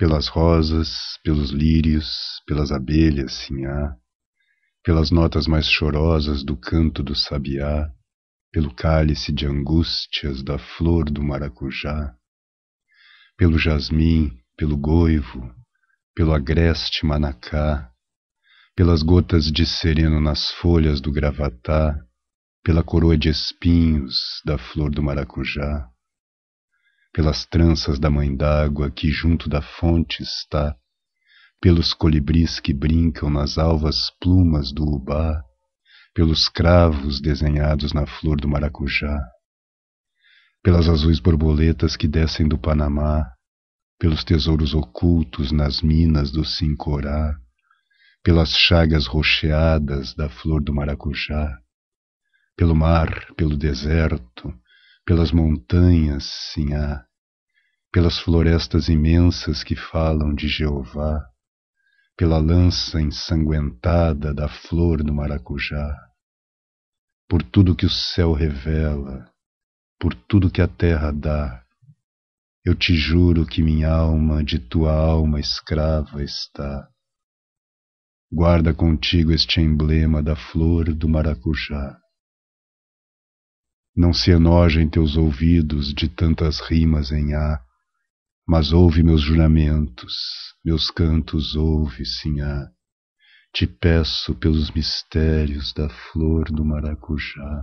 pelas rosas, pelos lírios, pelas abelhas, sinhá, pelas notas mais chorosas do canto do sabiá, pelo cálice de angústias da flor do maracujá, pelo jasmim, pelo goivo, pelo agreste manacá, pelas gotas de sereno nas folhas do gravatá, pela coroa de espinhos da flor do maracujá, pelas tranças da mãe d'água que junto da fonte está, pelos colibris que brincam nas alvas plumas do ubá, pelos cravos desenhados na flor do maracujá, pelas azuis borboletas que descem do Panamá, pelos tesouros ocultos nas minas do Sincorá, pelas chagas rocheadas da flor do maracujá, pelo mar, pelo deserto, pelas montanhas, Sinhá, pelas florestas imensas que falam de Jeová, pela lança ensanguentada da flor do maracujá, por tudo que o céu revela, por tudo que a terra dá, eu te juro que minha alma de tua alma escrava está. Guarda contigo este emblema da flor do maracujá. Não se enojem teus ouvidos de tantas rimas em A, mas ouve meus juramentos, meus cantos ouve, Sinhá. Te peço pelos mistérios da flor do maracujá.